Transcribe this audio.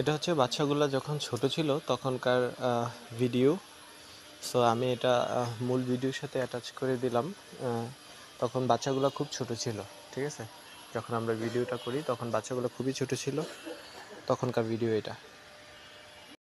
এটা হচ্ছে বাচ্চাগুলো যখন ছোট ছিল তখনকার ভিডিও সো আমি এটা মূল ভিডিওর সাথে অ্যাটাচ করে দিলাম তখন বাচ্চাগুলো খুব ছোট ছিল ঠিক আছে যখন আমরা ভিডিওটা করি তখন বাচ্চাগুলো খুবই ছোট ছিল তখনকার ভিডিও এটা